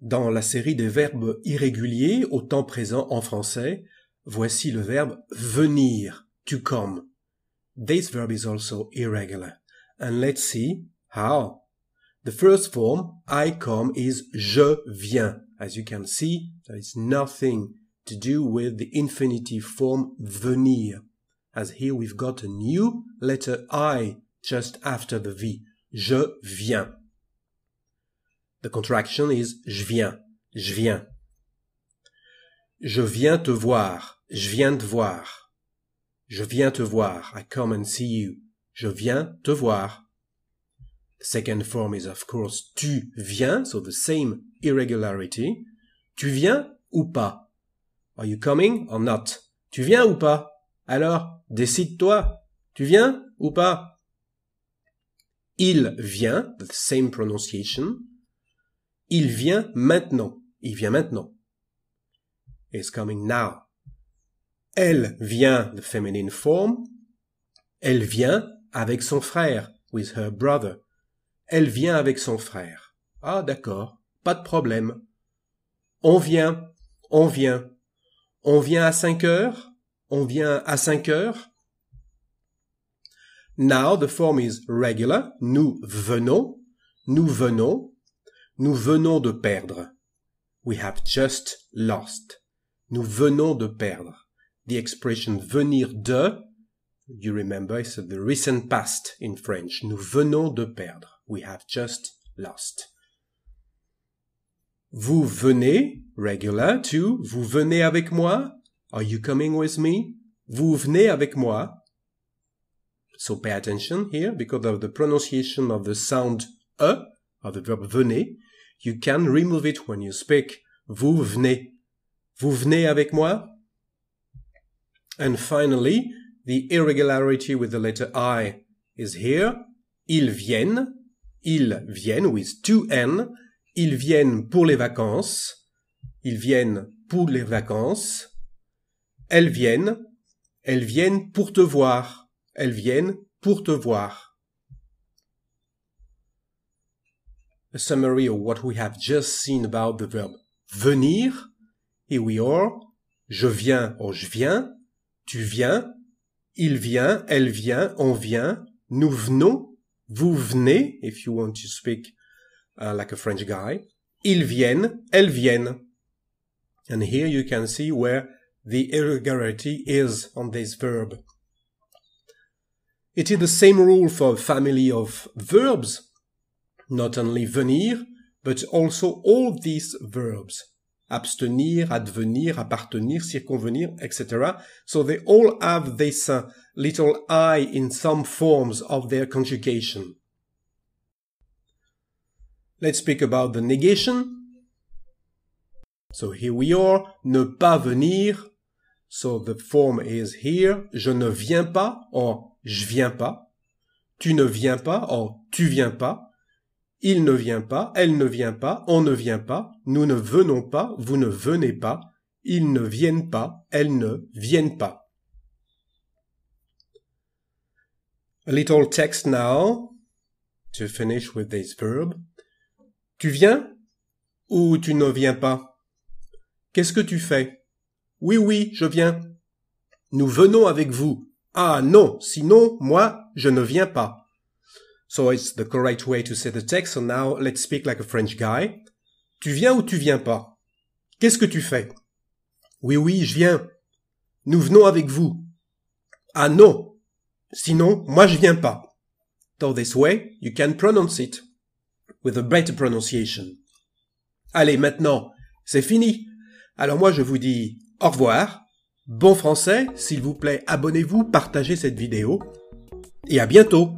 dans la série des verbes irréguliers au temps présent en français, voici le verbe venir, to come. This verb is also irregular. And let's see how. The first form, I come, is je viens. As you can see, there is nothing to do with the infinitive form venir. As here we've got a new letter I just after the V. Je viens. The contraction is je viens, je viens. Je viens te voir, je viens te voir. Je viens te voir, I come and see you. Je viens te voir. The second form is of course tu viens, so the same irregularity. Tu viens ou pas? Are you coming or not? Tu viens ou pas? Alors, décide-toi. Tu viens ou pas? Il vient, the same pronunciation. Il vient maintenant. Il vient maintenant. It's coming now. Elle vient the feminine form. Elle vient avec son frère, with her brother. Elle vient avec son frère. Ah, d'accord. Pas de problème. On vient. On vient. On vient à cinq heures. On vient à cinq heures. Now the form is regular. Nous venons. Nous venons. Nous venons de perdre. We have just lost. Nous venons de perdre. The expression venir de, you remember, it's the recent past in French. Nous venons de perdre. We have just lost. Vous venez, regular, tu. Vous venez avec moi. Are you coming with me? Vous venez avec moi. So pay attention here because of the pronunciation of the sound e, uh, of the verb venez. You can remove it when you speak. Vous venez. Vous venez avec moi? And finally, the irregularity with the letter I is here. Ils viennent. Ils viennent with two N. Ils viennent pour les vacances. Ils viennent pour les vacances. Elles viennent. Elles viennent pour te voir. Elles viennent pour te voir. a summary of what we have just seen about the verb venir. Here we are. Je viens or je viens. Tu viens. Il vient. Elle vient. On vient. Nous venons. Vous venez, if you want to speak uh, like a French guy. Ils viennent. Elles viennent. And here you can see where the irregularity is on this verb. It is the same rule for a family of verbs not only venir, but also all these verbs abstenir, advenir, appartenir, circonvenir, etc. So they all have this uh, little i in some forms of their conjugation. Let's speak about the negation. So here we are, ne pas venir. So the form is here, je ne viens pas or je viens pas. Tu ne viens pas or tu viens pas. Il ne vient pas, elle ne vient pas, on ne vient pas, nous ne venons pas, vous ne venez pas, ils ne viennent pas, elles ne viennent pas. A little text now to finish with this verb. Tu viens ou tu ne viens pas? Qu'est-ce que tu fais? Oui, oui, je viens. Nous venons avec vous. Ah non, sinon, moi, je ne viens pas. So it's the correct way to say the text. So now let's speak like a French guy. Tu viens ou tu viens pas? Qu'est-ce que tu fais? Oui, oui, je viens. Nous venons avec vous. Ah non. Sinon, moi je viens pas. So this way, you can pronounce it with a better pronunciation. Allez, maintenant, c'est fini. Alors moi je vous dis au revoir. Bon français, s'il vous plaît, abonnez-vous, partagez cette vidéo et à bientôt.